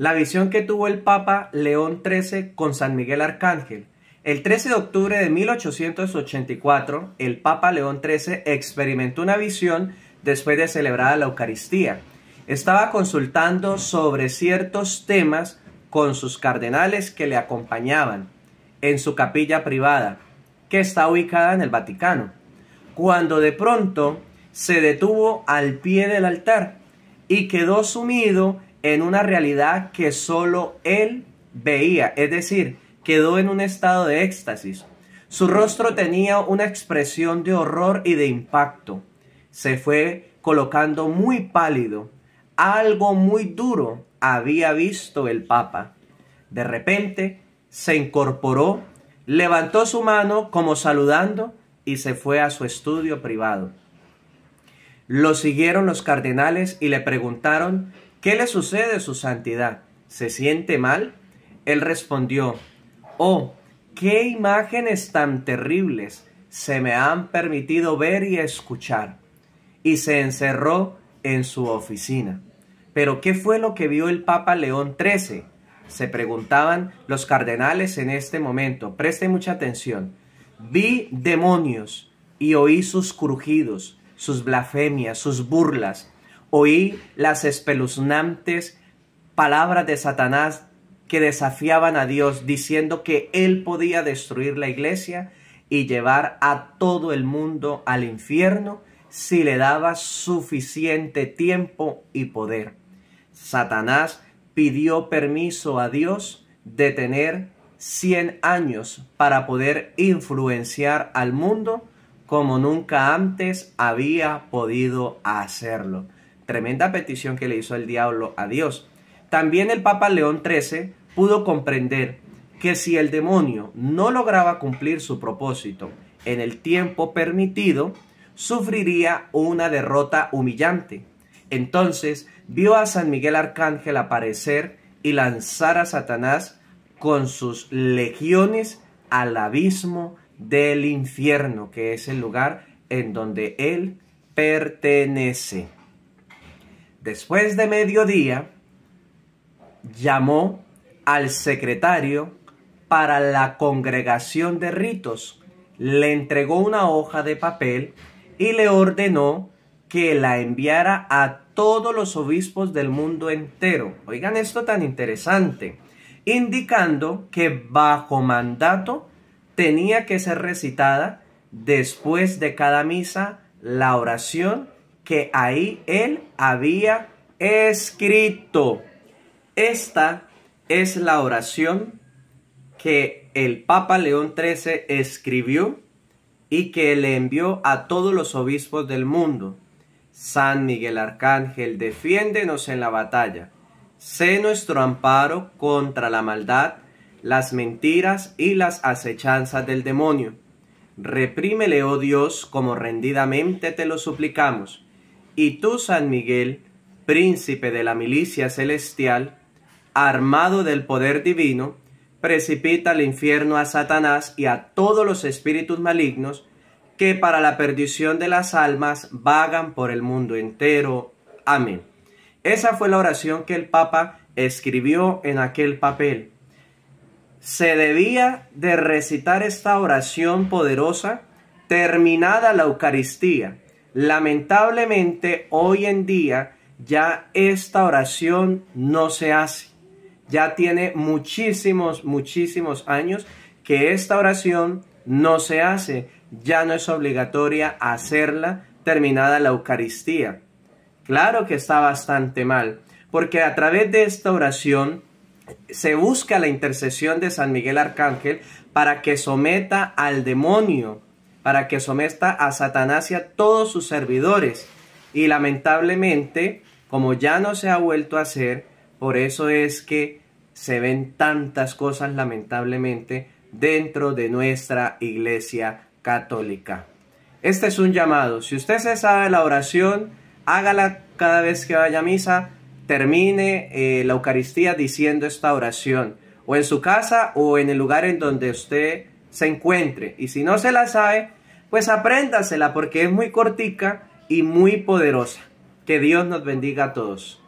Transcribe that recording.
La visión que tuvo el Papa León XIII con San Miguel Arcángel. El 13 de octubre de 1884, el Papa León XIII experimentó una visión después de celebrar la Eucaristía. Estaba consultando sobre ciertos temas con sus cardenales que le acompañaban en su capilla privada, que está ubicada en el Vaticano, cuando de pronto se detuvo al pie del altar y quedó sumido en una realidad que solo él veía, es decir, quedó en un estado de éxtasis. Su rostro tenía una expresión de horror y de impacto. Se fue colocando muy pálido. Algo muy duro había visto el Papa. De repente se incorporó, levantó su mano como saludando y se fue a su estudio privado. Lo siguieron los cardenales y le preguntaron ¿Qué le sucede su santidad? ¿Se siente mal? Él respondió, Oh, qué imágenes tan terribles se me han permitido ver y escuchar. Y se encerró en su oficina. Pero ¿qué fue lo que vio el Papa León XIII? Se preguntaban los cardenales en este momento. Presten mucha atención. Vi demonios y oí sus crujidos, sus blasfemias, sus burlas Oí las espeluznantes palabras de Satanás que desafiaban a Dios diciendo que él podía destruir la iglesia y llevar a todo el mundo al infierno si le daba suficiente tiempo y poder. Satanás pidió permiso a Dios de tener 100 años para poder influenciar al mundo como nunca antes había podido hacerlo tremenda petición que le hizo el diablo a Dios. También el Papa León XIII pudo comprender que si el demonio no lograba cumplir su propósito en el tiempo permitido, sufriría una derrota humillante. Entonces vio a San Miguel Arcángel aparecer y lanzar a Satanás con sus legiones al abismo del infierno, que es el lugar en donde él pertenece después de mediodía, llamó al secretario para la congregación de ritos, le entregó una hoja de papel y le ordenó que la enviara a todos los obispos del mundo entero. Oigan esto tan interesante, indicando que bajo mandato tenía que ser recitada después de cada misa la oración que ahí él había escrito. Esta es la oración que el Papa León XIII escribió y que le envió a todos los obispos del mundo. San Miguel Arcángel, defiéndenos en la batalla. Sé nuestro amparo contra la maldad, las mentiras y las acechanzas del demonio. Reprímele, oh Dios, como rendidamente te lo suplicamos y tú, San Miguel, príncipe de la milicia celestial, armado del poder divino, precipita al infierno a Satanás y a todos los espíritus malignos que para la perdición de las almas vagan por el mundo entero. Amén. Esa fue la oración que el Papa escribió en aquel papel. Se debía de recitar esta oración poderosa terminada la Eucaristía Lamentablemente hoy en día ya esta oración no se hace. Ya tiene muchísimos, muchísimos años que esta oración no se hace. Ya no es obligatoria hacerla terminada la Eucaristía. Claro que está bastante mal, porque a través de esta oración se busca la intercesión de San Miguel Arcángel para que someta al demonio para que someta a Satanás a todos sus servidores. Y lamentablemente, como ya no se ha vuelto a hacer, por eso es que se ven tantas cosas lamentablemente dentro de nuestra iglesia católica. Este es un llamado. Si usted se sabe la oración, hágala cada vez que vaya a misa, termine eh, la Eucaristía diciendo esta oración, o en su casa o en el lugar en donde usted se encuentre. Y si no se la sabe, pues apréndasela porque es muy cortica y muy poderosa. Que Dios nos bendiga a todos.